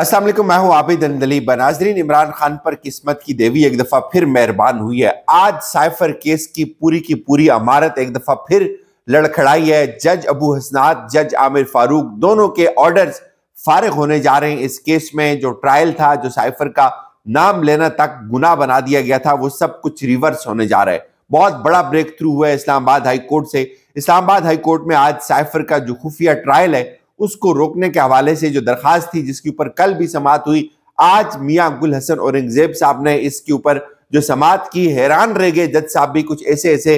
असलम मैं हूं आबिद अंदली बनाजरीन इमरान खान पर किस्मत की देवी एक दफ़ा फिर मेहरबान हुई है आज साइफर केस की पूरी की पूरी अमारत एक दफ़ा फिर लड़खड़ाई है जज अबू हसनात जज आमिर फारूक दोनों के ऑर्डर्स फारग होने जा रहे हैं इस केस में जो ट्रायल था जो साइफर का नाम लेना तक गुना बना दिया गया था वो सब कुछ रिवर्स होने जा रहा है बहुत बड़ा ब्रेक थ्रू हुआ है इस्लामाबाद हाई कोर्ट से इस्लामाबाद हाई कोर्ट में आज साइफर का जो खुफिया ट्रायल है उसको रोकने के हवाले से जो दरखास्त थी जिसके ऊपर कल भी समात हुई आज मियाँ गुल हसन औरंगजेब साहब ने इसके ऊपर जो समात की हैरान रह गए जज साहब भी कुछ ऐसे ऐसे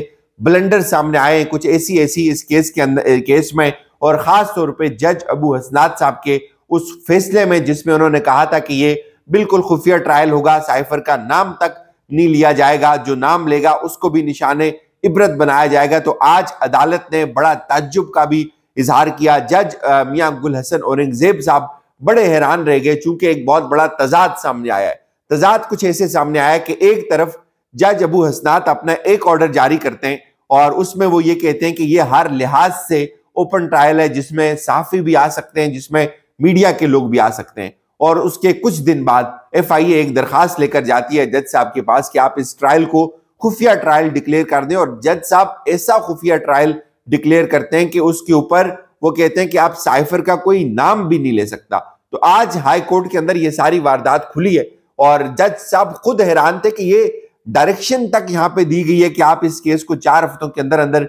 ब्लेंडर सामने आए कुछ ऐसी ऐसी इस केस के अंदर केस में और ख़ास तौर पे जज अबू हसनाद साहब के उस फैसले में जिसमें उन्होंने कहा था कि ये बिल्कुल खुफिया ट्रायल होगा साइफर का नाम तक नहीं लिया जाएगा जो नाम लेगा उसको भी निशाने इबरत बनाया जाएगा तो आज अदालत ने बड़ा ताजुब का भी इजहार किया जज मियाँ गुल हसन औरंगजेब साहब बड़े हैरान रह गए चूंकि एक बहुत बड़ा तजाद सामने आया है तजाद कुछ ऐसे सामने आया कि एक तरफ जज अबू हसनात अपना एक ऑर्डर जारी करते हैं और उसमें वो ये कहते हैं कि ये हर लिहाज से ओपन ट्रायल है जिसमें साफी भी आ सकते हैं जिसमें मीडिया के लोग भी आ सकते हैं और उसके कुछ दिन बाद एफ आई ए एक दरखास्त लेकर जाती है जज साहब के पास कि आप इस ट्रायल को खुफिया ट्रायल डिक्लेयर कर दें और जज साहब ऐसा खुफिया ट्रायल डिक्लेयर करते हैं कि उसके ऊपर वो कहते हैं कि आप साइफर का कोई नाम भी नहीं ले सकता तो आज हाई कोर्ट के अंदर ये सारी वारदात खुली है और जज साहब खुद हैरान थे कि ये डायरेक्शन तक यहाँ पे दी गई है कि आप इस केस को चार हफ्तों के अंदर अंदर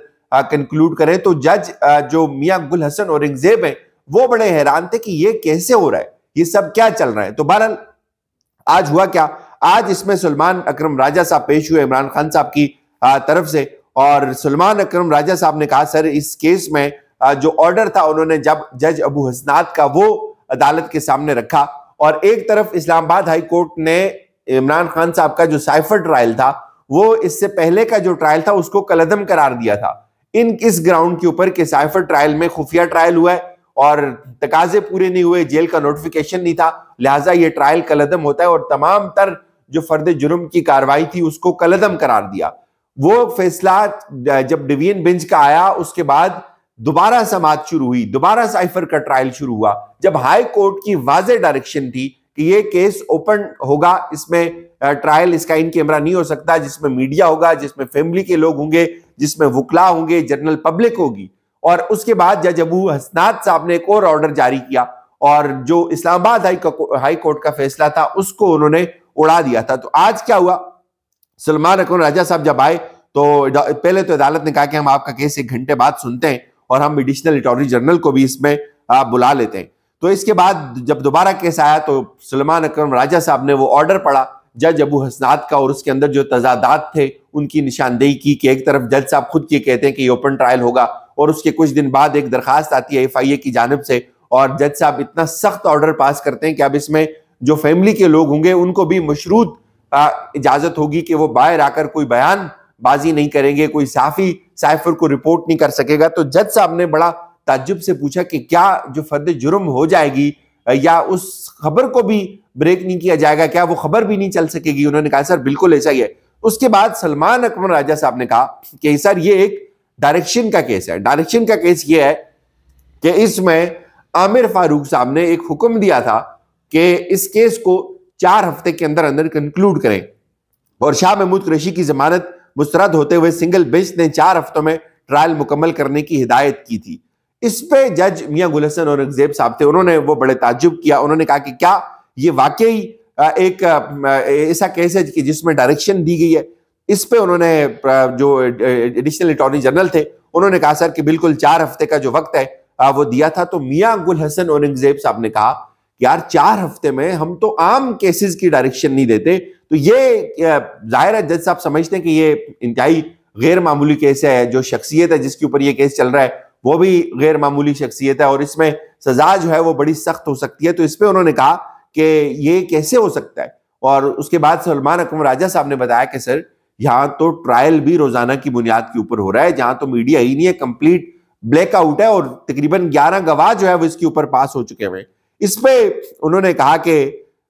कंक्लूड करें तो जज जो मियाँ गुल हसन और इंगजेब हैं वो बड़े हैरान थे कि ये कैसे हो रहा है ये सब क्या चल रहा है तो बहरहाल आज हुआ क्या आज इसमें सलमान अक्रम राजा साहब पेश हुए इमरान खान साहब की तरफ से और सलमान अक्रम राजा साहब ने कहा सर इस केस में जो ऑर्डर था उन्होंने जब जज अबू हसनात का वो अदालत के सामने रखा और एक तरफ इस्लामाबाद हाई कोर्ट ने इमरान खान साहब का जो साइफर ट्रायल था वो इससे पहले का जो ट्रायल था उसको कलदम करार दिया था इन किस ग्राउंड के ऊपर के साइफर ट्रायल में खुफिया ट्रायल हुआ है और तकाजे पूरे नहीं हुए जेल का नोटिफिकेशन नहीं था लिहाजा ये ट्रायल कलदम होता है और तमाम तर जो फर्द जुर्म की कार्रवाई थी उसको कलदम करार दिया वो फैसला जब डिवीजन बेंच का आया उसके बाद दोबारा समाज शुरू हुई दोबारा साइफर का ट्रायल शुरू हुआ जब हाई कोर्ट की वाज डायरेक्शन थी कि ये केस ओपन होगा इसमें ट्रायल इसका इन कैमरा नहीं हो सकता जिसमें मीडिया होगा जिसमें फैमिली के लोग होंगे जिसमें वकला होंगे जनरल पब्लिक होगी और उसके बाद जज अबू हसनाद साहब ने एक और ऑर्डर जारी किया और जो इस्लामाबाद हाई, हाई कोर्ट का फैसला था उसको उन्होंने उड़ा दिया था तो आज क्या हुआ सलमान अकबर राजा साहब जब आए तो पहले तो अदालत ने कहा कि हम आपका केस एक घंटे बाद सुनते हैं और हम एडिशनल अटॉर्नी जनरल को भी इसमें आप बुला लेते हैं तो इसके बाद जब दोबारा केस आया तो सलमान अकरम राजा साहब ने वो ऑर्डर पढ़ा जज अबू हसनाद का और उसके अंदर जो तजादात थे उनकी निशानदेही की कि एक तरफ जज साहब खुद ये कहते हैं कि ओपन ट्रायल होगा और उसके कुछ दिन बाद एक दरखास्त आती है एफ आई ए की जानब से और जज साहब इतना सख्त ऑर्डर पास करते हैं कि अब इसमें जो फैमिली के लोग होंगे उनको भी मशरूत इजाजत होगी कि वो बाहर आकर कोई बयान बाजी नहीं करेंगे कोई साफी साइफर को रिपोर्ट नहीं कर सकेगा तो जज साहब ने बड़ा ताजुब से पूछा कि क्या जो फर्द जुर्म हो जाएगी या उस खबर को भी ब्रेक नहीं किया जाएगा क्या वो खबर भी नहीं चल सकेगी उन्होंने कहा सर बिल्कुल ऐसा ही है उसके बाद सलमान अकबर राजा साहब ने कहा कि सर ये एक डायरेक्शन का केस है डायरेक्शन का केस ये है कि इसमें आमिर फारूक साहब ने एक हुक्म दिया था कि इस केस को चार हफ्ते के अंदर अंदर कंक्लूड करें और शाह महमूद कुरैशी की जमानत मुस्तरद होते हुए सिंगल बेंच ने चार हफ्तों में ट्रायल मुकम्मल करने की हिदायत की थी इस पे जज मियां गुल हसन औरंगजेब साहब थे उन्होंने वो बड़े ताजुब किया उन्होंने कहा कि क्या ये वाकई एक ऐसा केस है कि जिसमें डायरेक्शन दी गई है इस पे उन्होंने जो एडिशनल अटॉर्नी जनरल थे उन्होंने कहा सर कि बिल्कुल चार हफ्ते का जो वक्त है वो दिया था तो मियां गुल हसन औरंगजेब साहब ने कहा यार चार हफ्ते में हम तो आम केसेस की डायरेक्शन नहीं देते तो ये जाहिर है जज साहब समझते हैं कि ये इंतहाई गैर मामूली केस है जो शख्सियत है जिसके ऊपर ये केस चल रहा है वो भी गैर मामूली शख्सियत है और इसमें सजा जो है वो बड़ी सख्त हो सकती है तो इस पर उन्होंने कहा कि ये कैसे हो सकता है और उसके बाद सलमान अकम राजा साहब ने बताया कि सर यहाँ तो ट्रायल भी रोजाना की बुनियाद के ऊपर हो रहा है जहाँ तो मीडिया ही नहीं है कंप्लीट ब्लैकआउट है और तकरीबन ग्यारह गवाह जो है वो इसके ऊपर पास हो चुके हुए हैं इसमें उन्होंने कहा कि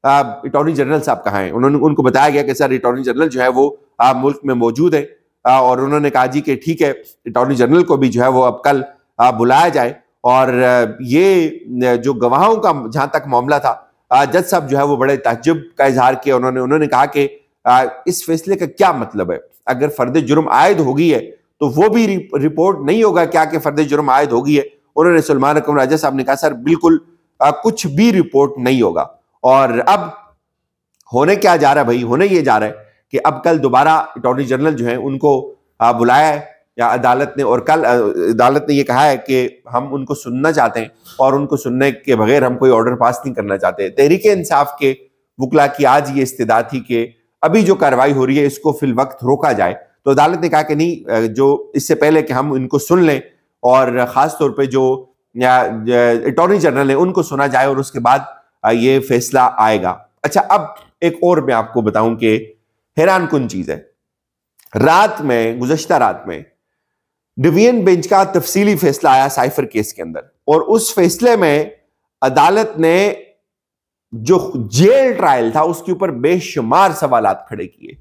अटॉर्नी जनरल साहब कहाँ हैं उन्होंने उनको बताया गया कि सर अटॉर्नी जनरल जो है वो आ, मुल्क में मौजूद है आ, और उन्होंने कहा जी कि ठीक है अटॉर्नी जनरल को भी जो है वो अब कल आ, बुलाया जाए और ये जो गवाहों का जहाँ तक मामला था जज साहब जो है वो बड़े तजुब का इजहार किया उन्होंने उन्होंने कहा कि इस फैसले का क्या मतलब है अगर फर्द जुर्म आयद होगी है तो वो भी रिपोर्ट नहीं होगा क्या कि फर्द जुर्म आयद होगी है उन्होंने सलमान अकम राजा साहब ने कहा सर बिल्कुल कुछ भी रिपोर्ट नहीं होगा और अब होने क्या जा रहा है भाई होने ये जा रहा है कि अब कल दोबारा अटॉर्नी जनरल जो है उनको बुलाया है या अदालत ने और कल अदालत ने ये कहा है कि हम उनको सुनना चाहते हैं और उनको सुनने के बगैर हम कोई ऑर्डर पास नहीं करना चाहते तहरीक इंसाफ के वकला की आज ये इस्तः थी कि अभी जो कार्रवाई हो रही है इसको फिल वक्त रोका जाए तो अदालत ने कहा कि नहीं जो इससे पहले कि हम इनको सुन लें और ख़ास तौर पर जो या अटॉर्नी जनरल है उनको सुना जाए और उसके बाद ये फैसला आएगा अच्छा अब एक और मैं आपको बताऊं कि हैरान कन चीज है रात में गुजशत रात में डिवीजन बेंच का तफसीली फैसला आया साइफर केस के अंदर और उस फैसले में अदालत ने जो जेल ट्रायल था उसके ऊपर बेशुमार सवाल खड़े किए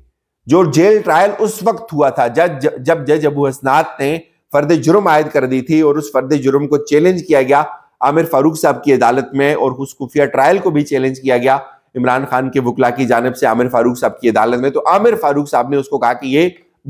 जो जेल ट्रायल उस वक्त हुआ था जज जब जज अबू हसनात ने फर्द जुर्म आयद कर दी थी और उस फर्द जुर्म को चैलेंज किया गया आमिर फारूक साहब की अदालत में और उस खुफिया ट्रायल को भी चैलेंज किया गया इमरान खान के वकला की जानब से आमिर फारूक साहब की अदालत में तो आमिर फारूक साहब ने उसको कहा कि ये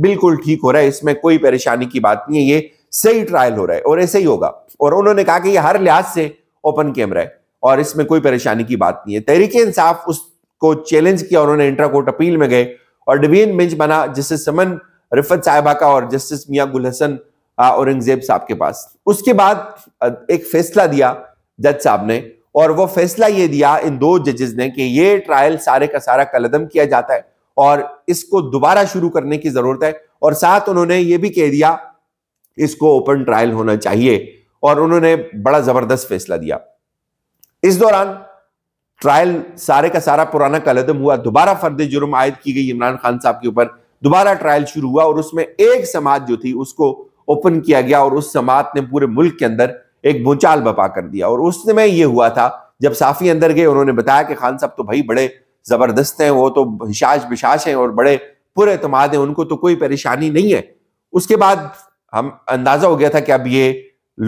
बिल्कुल ठीक हो रहा है इसमें कोई परेशानी की बात नहीं है ये सही ट्रायल हो रहा है और ऐसे ही होगा और उन्होंने कहा कि ये हर लिहाज से ओपन कैमरा है और इसमें कोई परेशानी की बात नहीं है तहरीक इंसाफ उसको चैलेंज किया उन्होंने इंटर कोर्ट अपील में गए और डिवीजन बेंच बना जस्टिस समन रिफत साहिबा का और जस्टिस मियाँ गुल हसन औरंगजेब साहब के पास उसके बाद एक फैसला दिया जज साहब ने और वो फैसला ये दिया इन दो जजेस ने कि ये ट्रायल सारे का सारा कलदम किया जाता है और इसको दोबारा शुरू करने की जरूरत है और साथ उन्होंने ये भी कह दिया इसको ओपन ट्रायल होना चाहिए और उन्होंने बड़ा जबरदस्त फैसला दिया इस दौरान ट्रायल सारे का सारा पुराना कलदम हुआ दोबारा फर्द जुर्म आयद की गई इमरान खान साहब के ऊपर दोबारा ट्रायल शुरू हुआ और उसमें एक समाज जो थी उसको ओपन किया गया और उस समात ने पूरे मुल्क के अंदर एक भूचाल बपा कर दिया और उस समय यह हुआ था जब साफी अंदर गए उन्होंने बताया कि खान साहब तो भाई बड़े जबरदस्त हैं वो तो हिशाश बिशाश हैं और बड़े पूरे अतमाद हैं उनको तो कोई परेशानी नहीं है उसके बाद हम अंदाजा हो गया था कि अब ये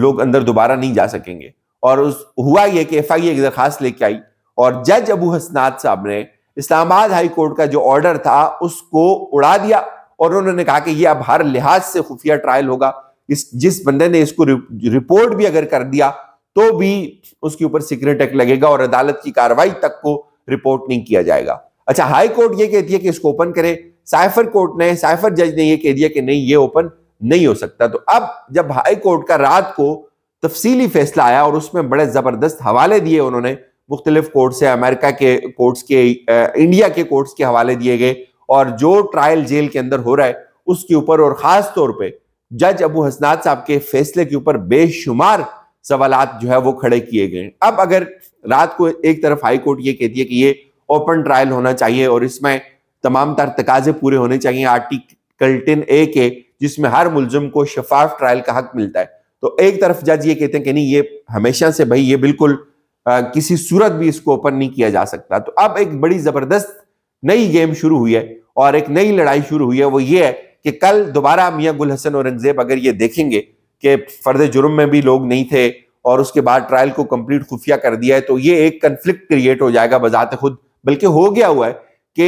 लोग अंदर दोबारा नहीं जा सकेंगे और उस हुआ यह कि एफ आई ए दरखास्त लेके आई और जज अबू हसनाथ साहब ने इस्लामाबाद हाई कोर्ट का जो ऑर्डर था उसको उड़ा दिया और उन्होंने कहा कि यह अब हर लिहाज से खुफिया ट्रायल होगा इस जिस बंदे ने इसको रिपोर्ट भी अगर कर दिया तो भी उसके ऊपर सीक्रेट एक्ट लगेगा और अदालत की कार्रवाई तक को रिपोर्ट नहीं किया जाएगा अच्छा हाई कोर्ट ये कहती है कि इसको ओपन करे साइफर कोर्ट ने साइफर जज ने यह कह दिया कि नहीं ये ओपन नहीं हो सकता तो अब जब हाई कोर्ट का रात को तफसीली फैसला आया और उसमें बड़े जबरदस्त हवाले दिए उन्होंने मुख्तलिफ कोर्ट से अमेरिका के कोर्ट्स के इंडिया के कोर्ट्स के हवाले दिए गए और जो ट्रायल जेल के अंदर हो रहा है उसके ऊपर और खास तौर पे जज अबू हसनाद साहब के फैसले के ऊपर बेशुमार सवाल जो है वो खड़े किए गए अब अगर रात को एक तरफ हाई कोर्ट ये कहती है कि ये ओपन ट्रायल होना चाहिए और इसमें तमाम तर तकाजे पूरे होने चाहिए आर्टिकल टेन ए के जिसमें हर मुलजम को शफाफ ट्रायल का हक मिलता है तो एक तरफ जज ये कहते हैं कि नहीं ये हमेशा से भाई ये बिल्कुल आ, किसी सूरत भी इसको ओपन नहीं किया जा सकता तो अब एक बड़ी जबरदस्त नई गेम शुरू हुई है और एक नई लड़ाई शुरू हुई है वो ये है कि कल दोबारा मियाँ गुल हसन औरंगजेब अगर ये देखेंगे कि फर्द जुर्म में भी लोग नहीं थे और उसके बाद ट्रायल को कंप्लीट खुफिया कर दिया है तो ये एक कंफ्लिक्ट क्रिएट हो जाएगा बजात खुद बल्कि हो गया हुआ है कि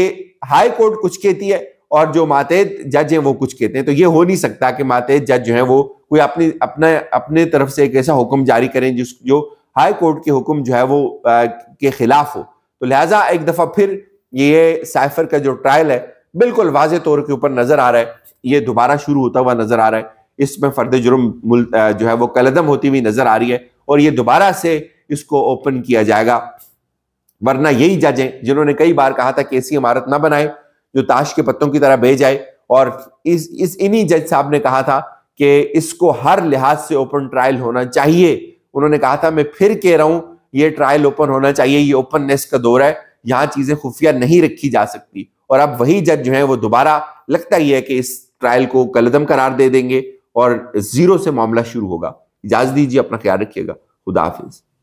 हाई कोर्ट कुछ कहती है और जो मातहत जज हैं वो कुछ कहते हैं तो ये हो नहीं सकता कि मातहत जज जो है वो कोई अपनी अपना अपने तरफ से एक ऐसा हुक्म जारी करें जिस जो हाई कोर्ट के हुक्म जो है वो आ, के खिलाफ हो तो लिहाजा एक दफ़ा फिर ये साइफर का जो ट्रायल है बिल्कुल वाज तौर के ऊपर नजर आ रहा है ये दोबारा शुरू होता हुआ नजर आ रहा है इसमें फर्द जुर्म जो है वो कलदम होती हुई नजर आ रही है और ये दोबारा से इसको ओपन किया जाएगा वरना यही जजें जिन्होंने कई बार कहा था कि ऐसी इमारत ना बनाए जो ताश के पत्तों की तरह बह जाए और इस इस इन्हीं जज साहब ने कहा था कि इसको हर लिहाज से ओपन ट्रायल होना चाहिए उन्होंने कहा था मैं फिर कह रहा हूं ये ट्रायल ओपन होना चाहिए ये ओपननेस का दौर है यहाँ चीजें खुफिया नहीं रखी जा सकती और अब वही जज जो है वो दोबारा लगता ही है कि इस ट्रायल को कलदम करार दे देंगे और जीरो से मामला शुरू होगा इजाजत दीजिए अपना ख्याल रखिएगा खुदा हाफिज़